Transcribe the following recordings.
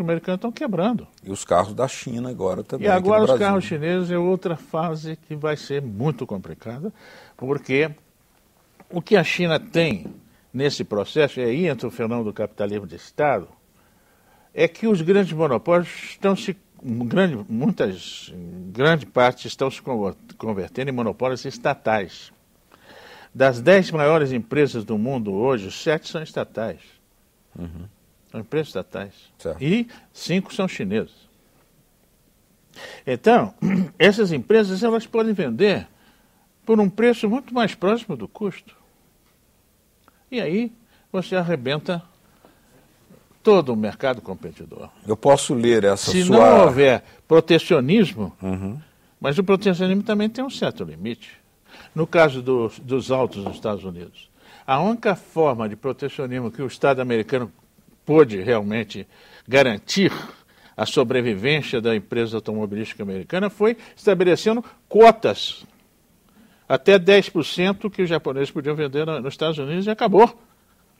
primeiro canto estão quebrando. E os carros da China agora também. E agora os carros chineses é outra fase que vai ser muito complicada, porque o que a China tem nesse processo, e aí entra o fenômeno do capitalismo de Estado, é que os grandes monopólios estão se. Grande, muitas, grande parte estão se convertendo em monopólios estatais. Das dez maiores empresas do mundo hoje, sete são estatais. Uhum. São empresas estatais. Certo. Tá. E cinco são chinesas. Então, essas empresas elas podem vender por um preço muito mais próximo do custo. E aí você arrebenta todo o mercado competidor. Eu posso ler essa Se sua... não houver protecionismo, uhum. mas o protecionismo também tem um certo limite. No caso dos autos dos Estados Unidos, a única forma de protecionismo que o Estado americano pôde realmente garantir a sobrevivência da empresa automobilística americana foi estabelecendo cotas. Até 10% que os japoneses podiam vender nos Estados Unidos e acabou.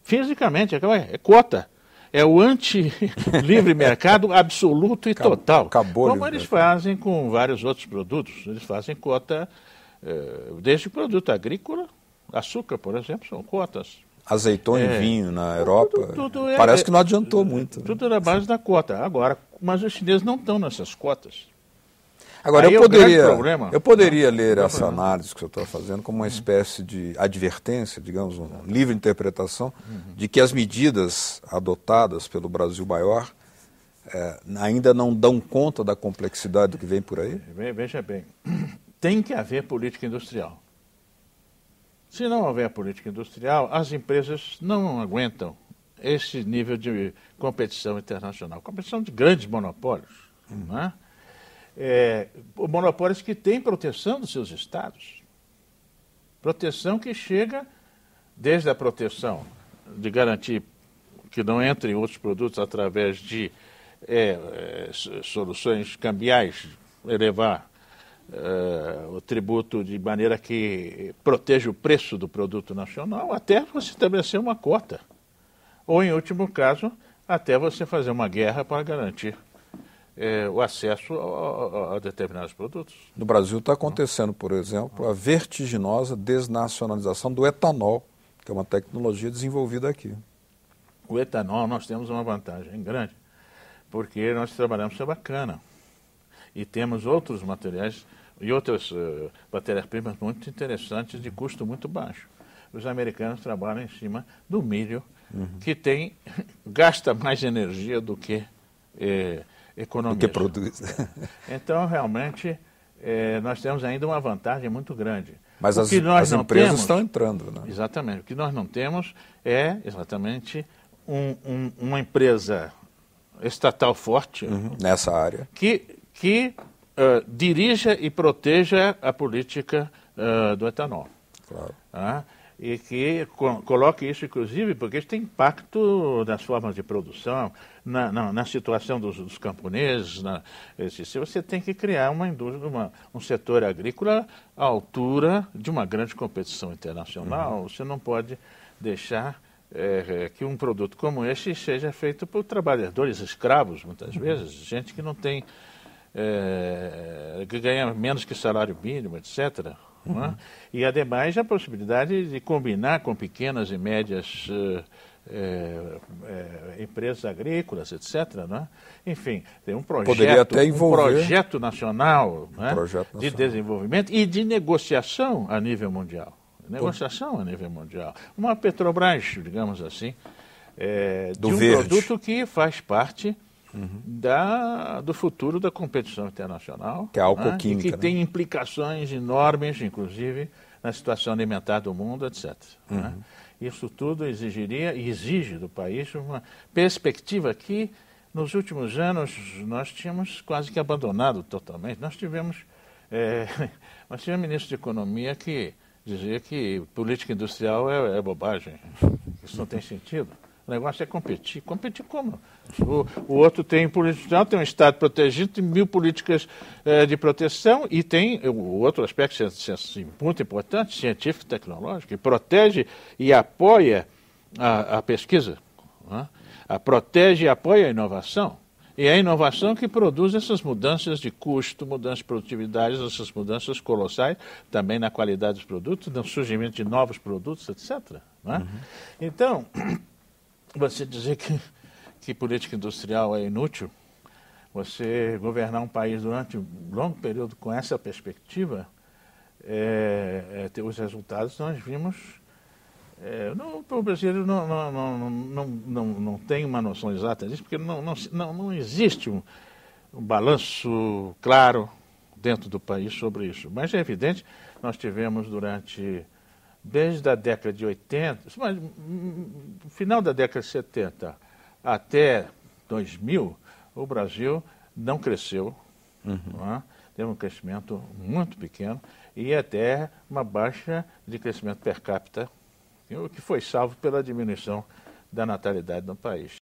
Fisicamente, acabou. É cota. É o anti-livre mercado absoluto e acabou, total. Acabou Como eles fazem com vários outros produtos. Eles fazem cota, eh, desde o produto agrícola, açúcar, por exemplo, são cotas azeitona é. e vinho na Europa. Tudo, tudo é, Parece é- que não adiantou muito. Né? Tudo né? base da cota. Agora, mas os chineses não estão nessas cotas. Agora, eu é poderia, eu poderia não, ler não essa problema. análise que eu estou fazendo como uma uhum. espécie de advertência, digamos, um uhum. livre interpretação, uhum. de que as medidas adotadas pelo Brasil maior é, ainda não dão conta da complexidade do que vem por aí? Veja bem, tem que haver política industrial. Se não houver política industrial, as empresas não aguentam esse nível de competição internacional. Competição de grandes monopólios. Hum. Né? É, monopólios que têm proteção dos seus estados. Proteção que chega desde a proteção de garantir que não entrem outros produtos através de é, é soluções cambiais, elevar Uh, o tributo de maneira que proteja o preço do produto nacional, até você estabelecer uma cota. Ou, em último caso, até você fazer uma guerra para garantir eh, o acesso a, a, determinados produtos. No Brasil está acontecendo, por exemplo, a vertiginosa desnacionalização do etanol, que é uma tecnologia desenvolvida aqui. O etanol nós temos uma vantagem grande, porque nós trabalhamos sobre a é bacana e temos outros materiais e outras uh, matérias-primas muito interessantes de custo muito baixo. Os americanos trabalham em cima do milho, uhum. que tem gasta mais energia do que eh, Do que produz. Então, realmente, eh, nós temos ainda uma vantagem muito grande. Mas o as, as empresas temos, estão entrando, né? Exatamente. O que nós não temos é exatamente um, um, uma empresa estatal forte uhum, nessa área que que uh, dirija e proteja a política uh, do etanol. Claro. Tá? e que co coloque isso, inclusive, porque isso tem impacto nas formas de produção, na, na, na situação dos, dos camponeses. Na, esse, você tem que criar uma indústria, uma, um setor agrícola à altura de uma grande competição internacional. Uhum. Você não pode deixar é, que um produto como este seja feito por trabalhadores escravos, muitas uhum. vezes, gente que não tem é, que ganha menos que salário mínimo, etc. É? Uhum. E, ademais, a possibilidade de combinar com pequenas e médias é, empresas agrícolas, etc. É? Enfim, tem um projeto, um projeto nacional, um é? projeto nacional. de desenvolvimento e de negociação a nível mundial. Negociação a nível mundial. Uma Petrobras, digamos assim, é, de um verde. produto que faz parte uhum. da, do futuro da competição internacional. Que é né? e que né? tem implicações enormes, inclusive, na situação alimentar do mundo, etc. Né? Uhum. Né? Isso tudo exigiria e exige do país uma perspectiva que, nos últimos anos, nós tínhamos quase que abandonado totalmente. Nós tivemos, é, eh, tinha ministro de Economia que dizia que política industrial é, é bobagem, isso não tem sentido. O negócio é competir. Competir como? O, o outro tem tem um Estado protegido, tem mil políticas é, de proteção e tem o outro aspecto muito importante, científico e tecnológico, que protege e apoia a, a pesquisa, né? a, protege e apoia a inovação. E é a inovação que produz essas mudanças de custo, mudanças de produtividade, essas mudanças colossais, também na qualidade dos produtos, no surgimento de novos produtos, etc. Né? Uhum. Então, você dizer que, que política industrial é inútil, você governar um país durante um longo período com essa perspectiva, é, é, ter os resultados nós vimos. É, não, o brasileiro não, não, não, não, não, não tem uma noção exata disso, porque não, não, não, não existe um, um balanço claro dentro do país sobre isso. Mas é evidente, nós tivemos durante desde a década de 80, mas, hum, hum, final da década de 70 até 2000, o Brasil não cresceu, uhum. não é? teve um crescimento muito pequeno e até uma baixa de crescimento per capita, o que foi salvo pela diminuição da natalidade no país.